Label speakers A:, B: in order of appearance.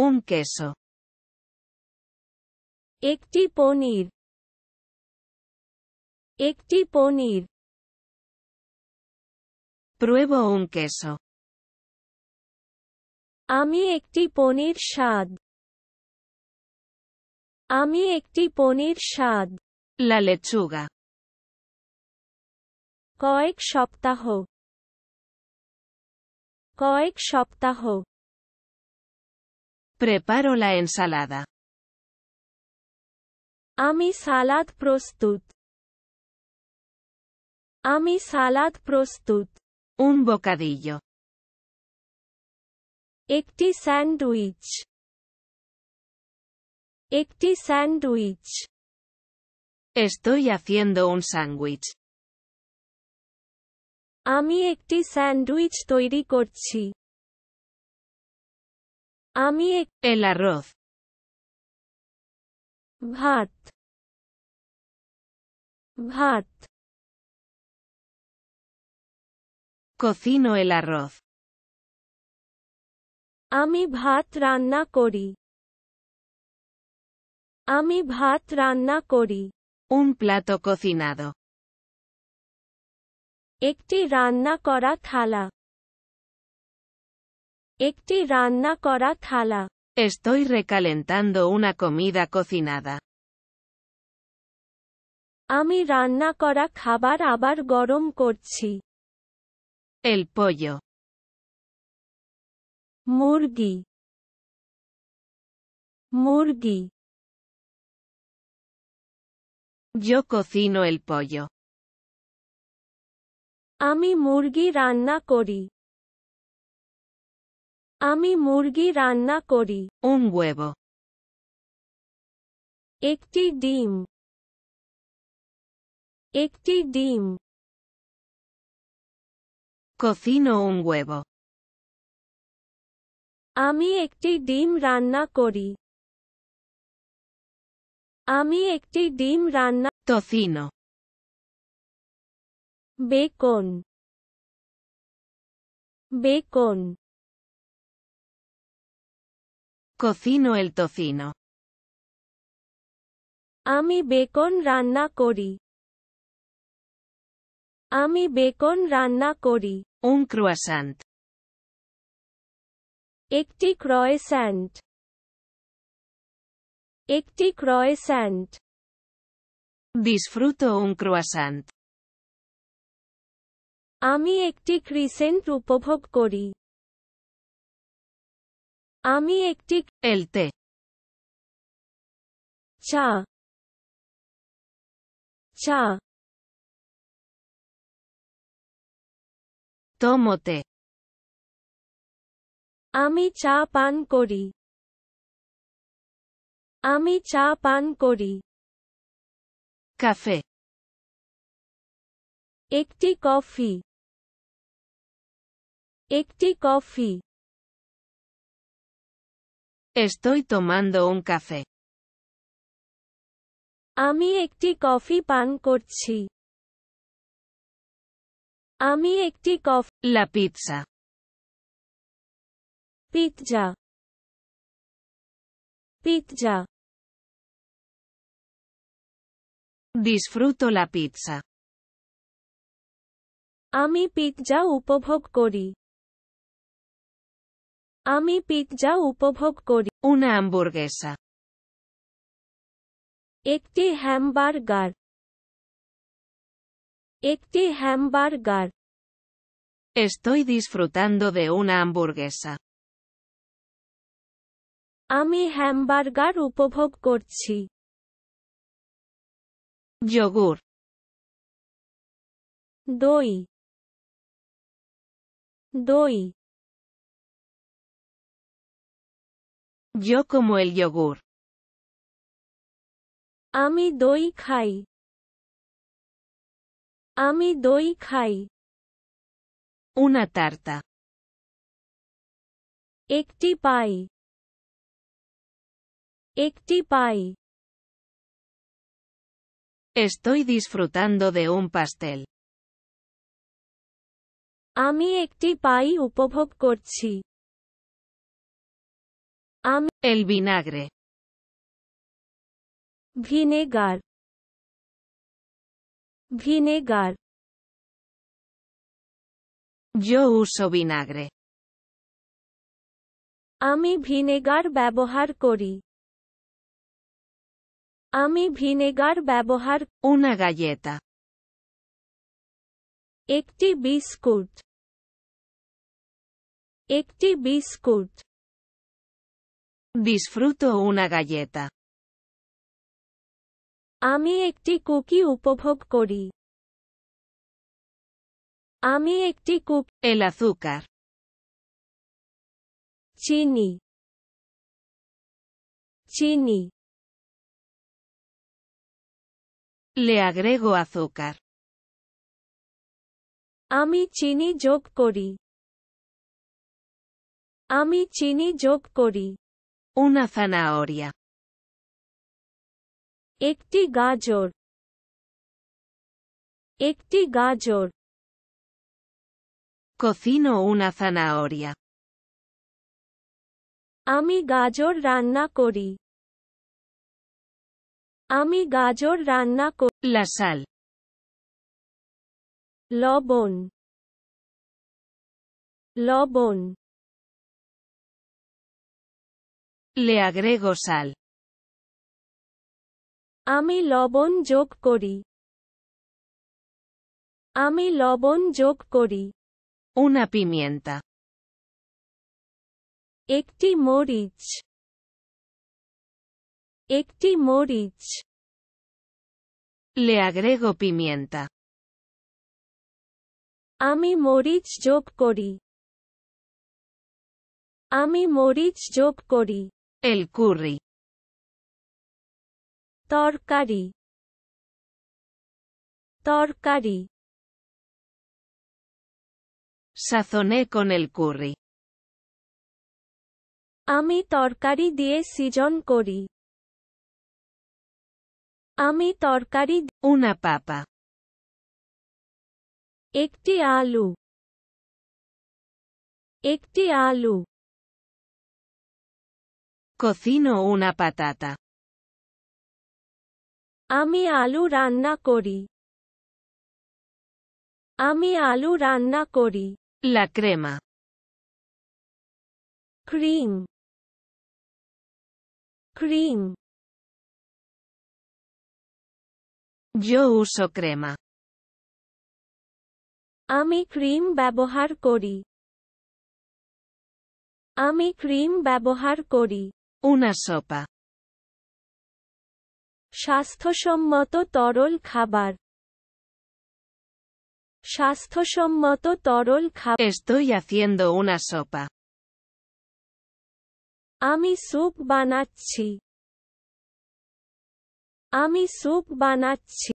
A: Un queso. একটি পনির একটি পনির Pruebo un queso. আমি একটি পনির স্বাদ আমি একটি পনির স্বাদ La lechuga. কয়েক সপ্তাহ কয়েক সপ্তাহ Preparo la ensalada. Ami salad prostut. Ami salad prostut. Un bocadillo. Ekti sandwich. Ekti sandwich. Estoy haciendo un sándwich. Ami ekti sandwich toiri korchi. আমি এক এল আরোজ ভাত ভাত কোসিনো এল আরোজ আমি ভাত রান্না করি আমি ভাত রান্না করি উন প্লাতো কোসিনাদো একটি রান্না করা থালা Estoy recalentando una comida cocinada. Ami ranna coracabar খাবার আবার gorom El pollo. Murgi. Murgi. Yo cocino el pollo. Ami murgi ranna kori. আমি মুরগি রান্না করি উম গুয়েব একটি ডিম একটি ডিম কফিনো উম গুয়েব আমি একটি ডিম রান্না করি আমি একটি ডিম রান্না Tocino. Bacon bacon Cocino el tocino. আমি বেকন রান্না করি আমি বেকন রান্না করি Un croissant. একটি ক্রয়স্যান্ট একটি ক্রয়স্যান্ট Disfruto un croissant. আমি একটি ক্রিসেন্ট উপভোগ করি আমি একটি এলতে চা চা তোমতে আমি চা পান করি আমি চা পান করি কাফে একটি কফি একটি coffee Estoy tomando un café. Ami ecti coffee pan A Ami ecti coffee. La pizza. Pizza. Pizza. Disfruto la pizza. Ami pizza pop bhog kori. আমি পিৎজা উপভোগ করি una hamburguesa একটি হ্যামবার্গার একটি hamburger Estoy disfrutando de una hamburguesa. আমি hamburger উপভোগ করছি yogur দই দই Yo como el yogur. Ami doi khai. Ami doi khai. Una tarta. Ekti pai. pai. Estoy disfrutando de un pastel. Ami ekti pai upobhog korchi. Am el vinagre. Vinegar. Vinegar. Yo uso vinagre. Ami vinegar babohar kori. Ami vinegar babohar una galleta Ekti biscuit. Ekti biscuit. Disfruto una galleta. Ami ekti cookie upobhog kori. Ami ekti cookie. El azúcar. Chini. Chini. Le agrego azúcar. Ami chini jok kori. Ami chini jok kori. Una zanahoria. Ekti gajor. Ekti gajor. Cocino una zanahoria. Ami gajor ranna kori. Ami gajor ranna kori. La sal. Lobón. Lobon. Le agrego sal. Ami lobon jok kori. Ami lobon jok kori. Una pimienta. Ekti morich. Ekti morich. Le agrego pimienta. Ami morich jok kori. Ami morich jok kori. El curry. Torcari. Torcari. Sazoné con el curry. Ami torcari die sijon curry. Ami torcari una papa. Ekti alu. alu. Cocino una patata. Ami mi ranna kori. Ami mi ranna kori. La crema. Cream. Cream. Yo uso crema. Ami cream babohar kori. Ami cream bebojar kori. Una sopa. Shasto torol khabar. Shasto shammato torol kabar. Estoy haciendo una sopa. Ami soup banachi. Ami soup banachi.